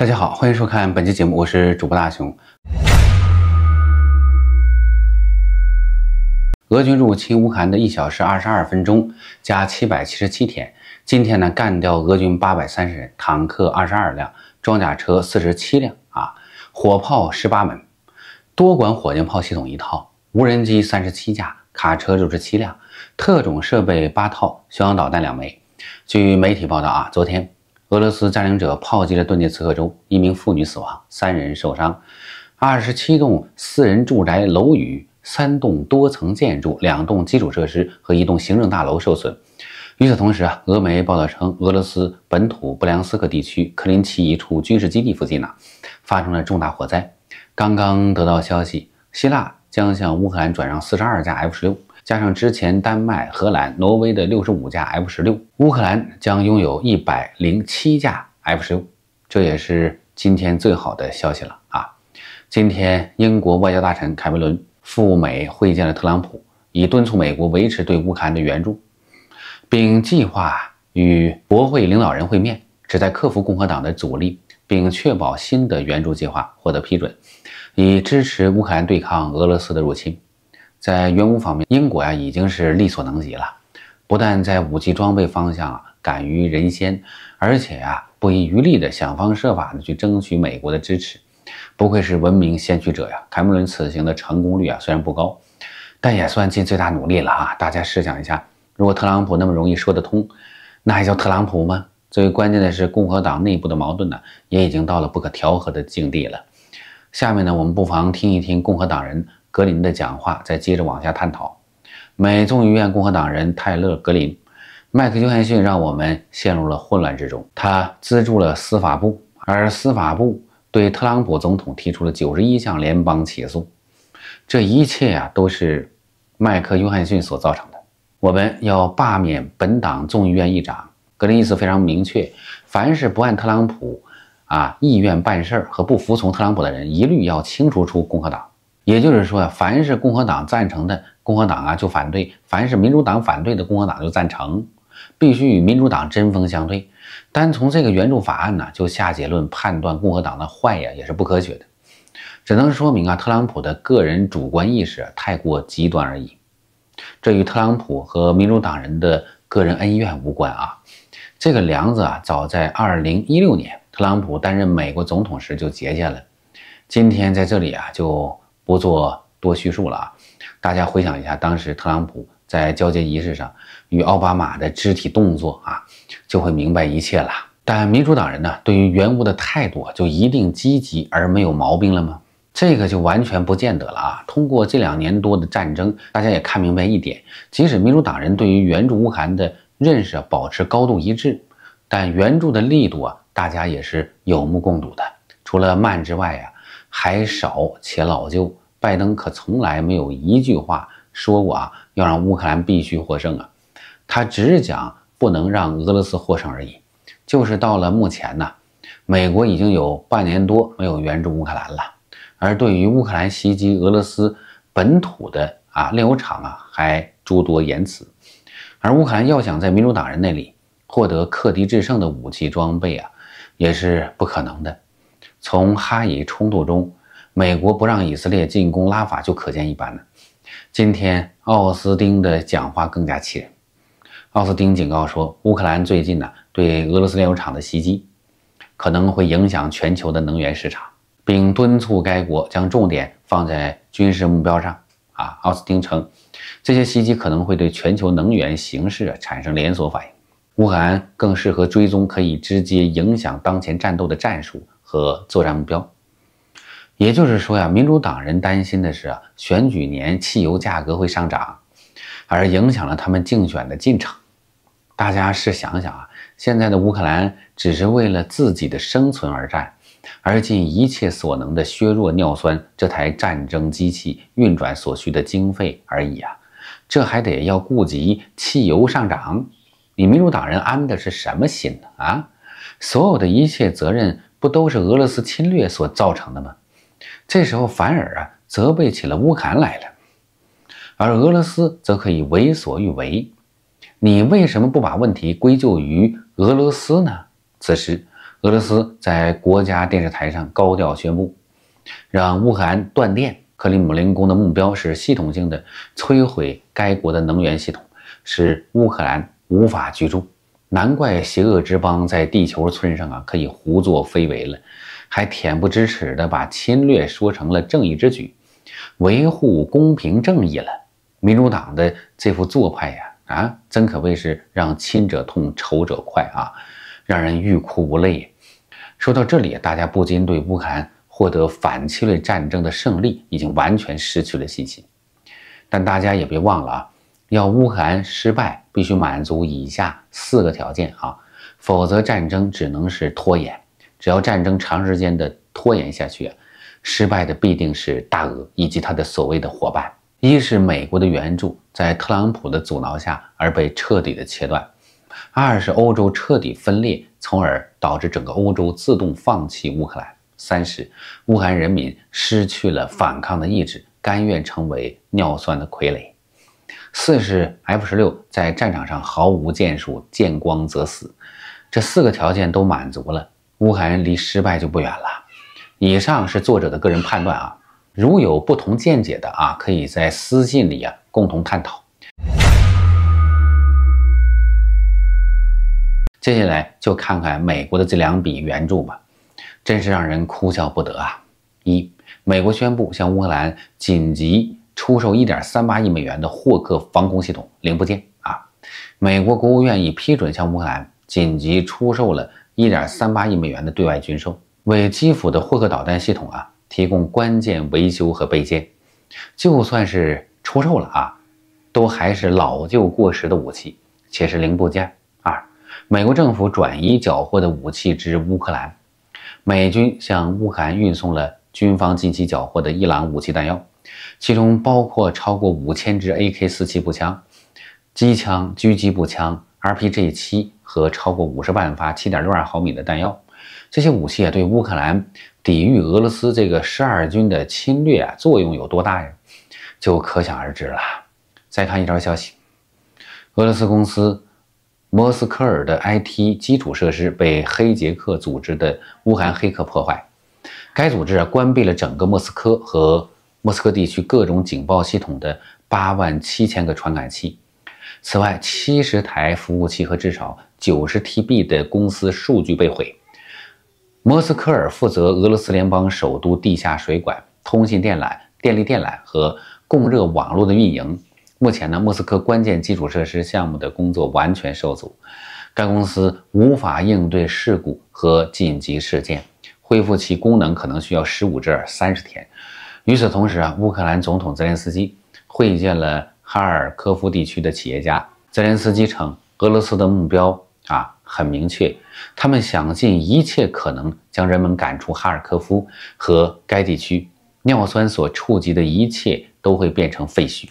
大家好，欢迎收看本期节目，我是主播大雄。俄军入侵乌克兰的一小时二十二分钟加七百七十七天，今天呢干掉俄军八百三十人，坦克二十二辆，装甲车四十七辆，啊，火炮十八门，多管火箭炮系统一套，无人机三十七架，卡车六十七辆，特种设备八套，巡航导弹两枚。据媒体报道啊，昨天。俄罗斯占领者炮击了顿涅茨克州，一名妇女死亡，三人受伤，二十七栋私人住宅楼宇、三栋多层建筑、两栋基础设施和一栋行政大楼受损。与此同时啊，俄媒报道称，俄罗斯本土布良斯克地区克林奇一处军事基地附近呢，发生了重大火灾。刚刚得到消息，希腊将向乌克兰转让四十二架 F 十六。加上之前丹麦、荷兰、挪威的六十五架 F 十六，乌克兰将拥有一百零七架 F 十六，这也是今天最好的消息了啊！今天，英国外交大臣凯文·伦赴美会见了特朗普，以敦促美国维持对乌克兰的援助，并计划与国会领导人会面，旨在克服共和党的阻力，并确保新的援助计划获得批准，以支持乌克兰对抗俄罗斯的入侵。在援工方面，英国呀已经是力所能及了，不但在武器装备方向啊敢于人先，而且啊不遗余力的想方设法的去争取美国的支持，不愧是文明先驱者呀。凯姆伦此行的成功率啊虽然不高，但也算尽最大努力了啊。大家试想一下，如果特朗普那么容易说得通，那还叫特朗普吗？最关键的是，共和党内部的矛盾呢也已经到了不可调和的境地了。下面呢，我们不妨听一听共和党人。格林的讲话再接着往下探讨。美众议院共和党人泰勒·格林、麦克·约翰逊让我们陷入了混乱之中。他资助了司法部，而司法部对特朗普总统提出了九十一项联邦起诉。这一切啊，都是麦克·约翰逊所造成的。我们要罢免本党众议院议长格林，意思非常明确：凡是不按特朗普啊意愿办事儿和不服从特朗普的人，一律要清除出共和党。也就是说呀，凡是共和党赞成的，共和党啊就反对；凡是民主党反对的，共和党就赞成，必须与民主党针锋相对。单从这个援助法案呢，就下结论判断共和党的坏呀，也是不科学的，只能说明啊，特朗普的个人主观意识太过极端而已。这与特朗普和民主党人的个人恩怨无关啊，这个梁子啊，早在2016年特朗普担任美国总统时就结下了。今天在这里啊，就。不做多叙述了啊！大家回想一下，当时特朗普在交接仪式上与奥巴马的肢体动作啊，就会明白一切了。但民主党人呢，对于援助的态度就一定积极而没有毛病了吗？这个就完全不见得了啊！通过这两年多的战争，大家也看明白一点：即使民主党人对于援助乌克兰的认识保持高度一致，但援助的力度啊，大家也是有目共睹的。除了慢之外呀。还少且老旧，拜登可从来没有一句话说过啊，要让乌克兰必须获胜啊，他只是讲不能让俄罗斯获胜而已。就是到了目前呢，美国已经有半年多没有援助乌克兰了，而对于乌克兰袭击俄罗斯本土的啊炼油厂啊，还诸多言辞。而乌克兰要想在民主党人那里获得克敌制胜的武器装备啊，也是不可能的。从哈以冲突中，美国不让以色列进攻拉法就可见一斑了。今天奥斯汀的讲话更加气人。奥斯汀警告说，乌克兰最近呢对俄罗斯炼油厂的袭击，可能会影响全球的能源市场，并敦促该国将重点放在军事目标上。啊，奥斯汀称，这些袭击可能会对全球能源形势产生连锁反应。乌克兰更适合追踪可以直接影响当前战斗的战术。和作战目标，也就是说呀，民主党人担心的是，选举年汽油价格会上涨，而影响了他们竞选的进程。大家试想想啊，现在的乌克兰只是为了自己的生存而战，而尽一切所能的削弱尿酸这台战争机器运转所需的经费而已啊，这还得要顾及汽油上涨，你民主党人安的是什么心呢？啊，所有的一切责任。不都是俄罗斯侵略所造成的吗？这时候反而啊责备起了乌克兰来了，而俄罗斯则可以为所欲为。你为什么不把问题归咎于俄罗斯呢？此时，俄罗斯在国家电视台上高调宣布，让乌克兰断电。克里姆林宫的目标是系统性的摧毁该国的能源系统，使乌克兰无法居住。难怪邪恶之邦在地球村上啊可以胡作非为了，还恬不知耻地把侵略说成了正义之举，维护公平正义了。民主党的这副做派呀，啊，真可谓是让亲者痛，仇者快啊，让人欲哭无泪。说到这里，大家不禁对乌克兰获得反侵略战争的胜利已经完全失去了信心。但大家也别忘了啊。要乌克兰失败，必须满足以下四个条件啊，否则战争只能是拖延。只要战争长时间的拖延下去，失败的必定是大俄以及他的所谓的伙伴。一是美国的援助在特朗普的阻挠下而被彻底的切断；二是欧洲彻底分裂，从而导致整个欧洲自动放弃乌克兰；三是乌克兰人民失去了反抗的意志，甘愿成为尿酸的傀儡。四是 F 十六在战场上毫无建树，见光则死。这四个条件都满足了，乌克兰离失败就不远了。以上是作者的个人判断啊，如有不同见解的啊，可以在私信里啊共同探讨。接下来就看看美国的这两笔援助吧，真是让人哭笑不得啊！一，美国宣布向乌克兰紧急。出售1.38亿美元的霍克防空系统零部件啊！美国国务院已批准向乌克兰紧急出售了1.38亿美元的对外军售，为基辅的霍克导弹系统啊提供关键维修和备件。就算是出售了啊，都还是老旧过时的武器，且是零部件。二，美国政府转移缴获的武器至乌克兰。美军向乌克兰运送了军方近期缴获的伊朗武器弹药。其中包括超过五千支 AK 四七步枪、机枪、狙击步枪、RPG 七和超过五十万发七点六二毫米的弹药。这些武器啊，对乌克兰抵御俄罗斯这个十二军的侵略啊，作用有多大呀？就可想而知了。再看一条消息：俄罗斯公司莫斯科尔的 IT 基础设施被黑杰克组织的乌克兰黑客破坏，该组织啊关闭了整个莫斯科和。莫斯科地区各种警报系统的八万七千个传感器，此外，七十台服务器和至少九十 TB 的公司数据被毁。莫斯科尔负责俄罗斯联邦首都地下水管、通信电缆、电力电缆和供热网络的运营。目前呢，莫斯科关键基础设施项目的工作完全受阻，该公司无法应对事故和紧急事件，恢复其功能可能需要十五至三十天。与此同时啊，乌克兰总统泽连斯基会见了哈尔科夫地区的企业家。泽连斯基称，俄罗斯的目标啊很明确，他们想尽一切可能将人们赶出哈尔科夫和该地区。尿酸所触及的一切都会变成废墟。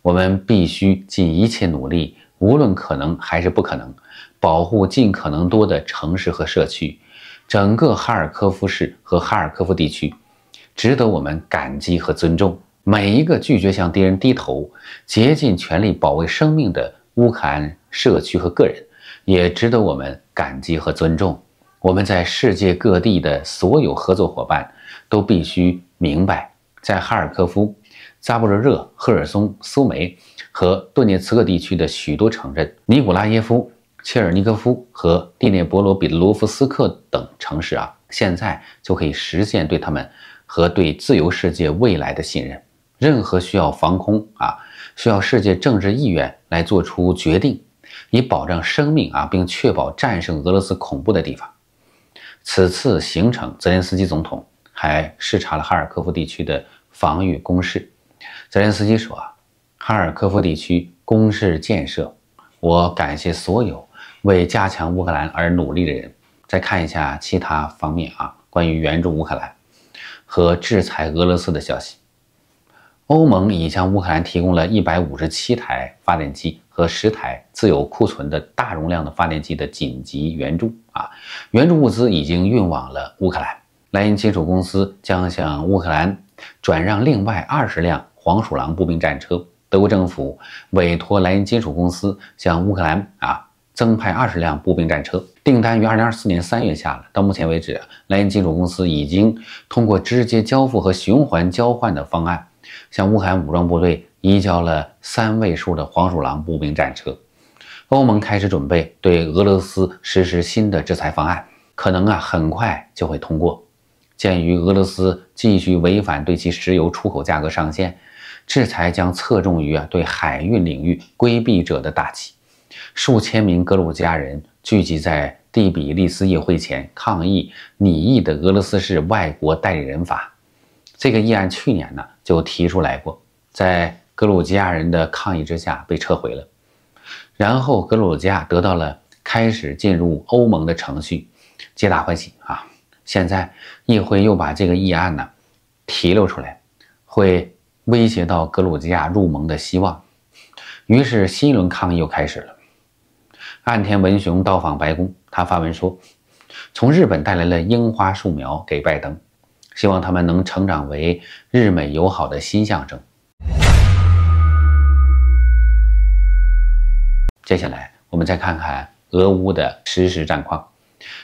我们必须尽一切努力，无论可能还是不可能，保护尽可能多的城市和社区，整个哈尔科夫市和哈尔科夫地区。值得我们感激和尊重每一个拒绝向敌人低头、竭尽全力保卫生命的乌克兰社区和个人，也值得我们感激和尊重。我们在世界各地的所有合作伙伴都必须明白，在哈尔科夫、扎波罗热、赫尔松、苏梅和顿涅茨克地区的许多城镇，尼古拉耶夫、切尔尼科夫和蒂内博罗比罗夫斯克等城市啊，现在就可以实现对他们。和对自由世界未来的信任，任何需要防空啊，需要世界政治意愿来做出决定，以保障生命啊，并确保战胜俄罗斯恐怖的地方。此次行程，泽连斯基总统还视察了哈尔科夫地区的防御工事。泽连斯基说啊，哈尔科夫地区工事建设，我感谢所有为加强乌克兰而努力的人。再看一下其他方面啊，关于援助乌克兰。和制裁俄罗斯的消息，欧盟已向乌克兰提供了一百五十七台发电机和十台自有库存的大容量的发电机的紧急援助啊，援助物资已经运往了乌克兰。莱茵金属公司将向乌克兰转让另外二十辆黄鼠狼步兵战车。德国政府委托莱茵金属公司向乌克兰啊。增派二十辆步兵战车，订单于二零二四年三月下了。到目前为止，莱茵金属公司已经通过直接交付和循环交换的方案，向乌克兰武装部队移交了三位数的黄鼠狼步兵战车。欧盟开始准备对俄罗斯实施新的制裁方案，可能啊很快就会通过。鉴于俄罗斯继续违反对其石油出口价格上限，制裁将侧重于啊对海运领域规避者的打击。数千名格鲁吉亚人聚集在第比利斯议会前抗议拟议的俄罗斯式外国代理人法。这个议案去年呢就提出来过，在格鲁吉亚人的抗议之下被撤回了。然后格鲁吉亚得到了开始进入欧盟的程序，皆大欢喜啊！现在议会又把这个议案呢提了出来，会威胁到格鲁吉亚入盟的希望，于是新一轮抗议又开始了。岸田文雄到访白宫，他发文说：“从日本带来了樱花树苗给拜登，希望他们能成长为日美友好的新象征。”接下来，我们再看看俄乌的实时战况：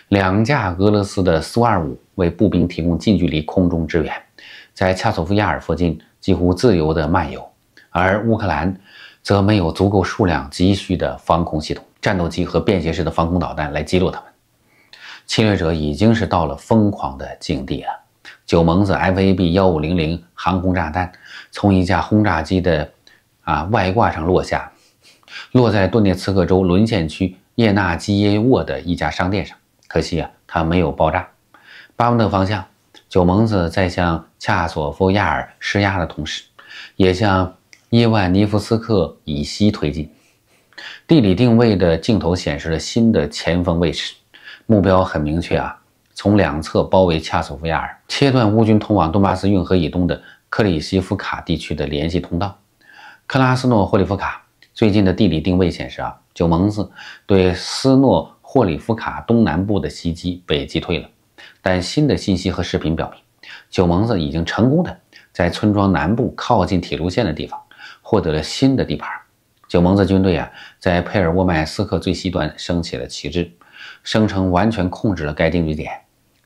两架俄罗斯的苏 -25 为步兵提供近距离空中支援，在恰索夫亚尔附近几乎自由的漫游，而乌克兰则没有足够数量急需的防空系统。战斗机和便携式的防空导弹来击落他们。侵略者已经是到了疯狂的境地了。九蒙子 FAB 幺五零零航空炸弹从一架轰炸机的啊外挂上落下，落在顿涅茨克州沦陷区叶纳基耶沃的一家商店上。可惜啊，它没有爆炸。巴蒙特方向，九蒙子在向恰索夫亚尔施压的同时，也向伊万尼夫斯克以西推进。地理定位的镜头显示了新的前锋位置，目标很明确啊，从两侧包围恰索夫亚尔，切断乌军通往顿巴斯运河以东的克里希夫卡地区的联系通道。克拉斯诺霍利夫卡最近的地理定位显示啊，九蒙子对斯诺霍里夫卡东南部的袭击被击退了，但新的信息和视频表明，九蒙子已经成功的在村庄南部靠近铁路线的地方获得了新的地盘。九蒙子军队啊，在佩尔沃麦斯克最西端升起了旗帜，声称完全控制了该定居点。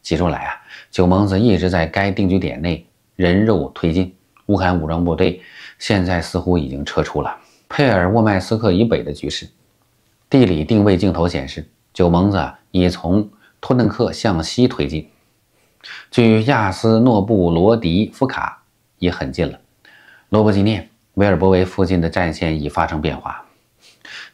几周来啊，九蒙子一直在该定居点内人肉推进。乌克兰武装部队现在似乎已经撤出了佩尔沃麦斯克以北的局势。地理定位镜头显示，九蒙子已从托嫩克向西推进，距亚斯诺布罗迪夫卡也很近了。罗伯吉涅。维尔博维附近的战线已发生变化。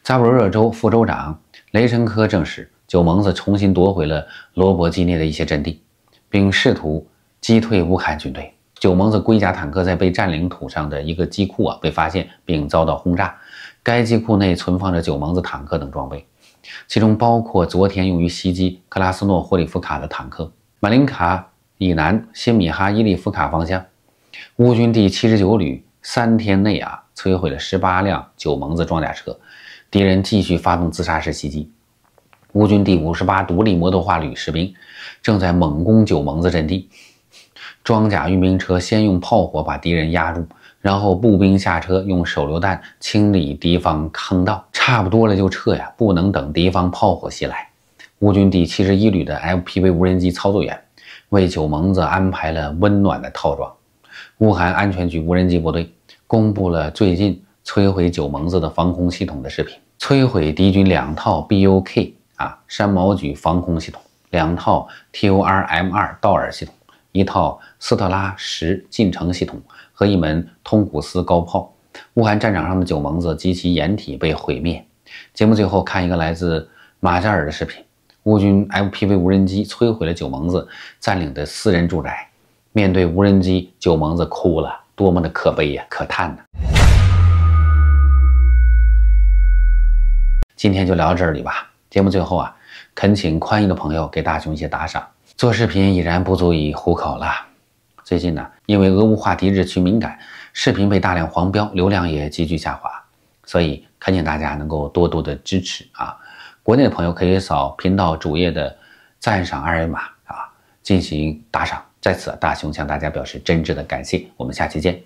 扎布罗热州副州长雷申科证实，九蒙子重新夺回了罗伯基涅的一些阵地，并试图击退乌克兰军队。九蒙子龟甲坦克在被占领土上的一个机库啊被发现并遭到轰炸，该机库内存放着九蒙子坦克等装备，其中包括昨天用于袭击克拉斯诺霍利夫卡的坦克。马林卡以南新米哈伊利夫卡方向，乌军第七十九旅。三天内啊，摧毁了十八辆九蒙子装甲车，敌人继续发动自杀式袭击。乌军第五十八独立摩托化旅士兵正在猛攻九蒙子阵地，装甲运兵车先用炮火把敌人压住，然后步兵下车用手榴弹清理敌方坑道。差不多了就撤呀，不能等敌方炮火袭来。乌军第七十一旅的 FPV 无人机操作员为九蒙子安排了温暖的套装。乌韩安全局无人机部队。公布了最近摧毁九蒙子的防空系统的视频，摧毁敌军两套 B U K 啊山毛榉防空系统，两套 T O R M 二道尔系统，一套斯特拉十近程系统和一门通古斯高炮。乌克兰战场上的九蒙子及其掩体被毁灭。节目最后看一个来自马扎尔的视频，乌军 F P V 无人机摧毁了九蒙子占领的私人住宅，面对无人机，九蒙子哭了。多么的可悲呀，可叹呐！今天就聊到这里吧。节目最后啊，恳请宽裕的朋友给大熊一些打赏，做视频已然不足以糊口了。最近呢，因为俄乌话题日趋敏感，视频被大量黄标，流量也急剧下滑，所以恳请大家能够多多的支持啊！国内的朋友可以扫频道主页的赞赏二维码啊，进行打赏。在此，大雄向大家表示真挚的感谢。我们下期见。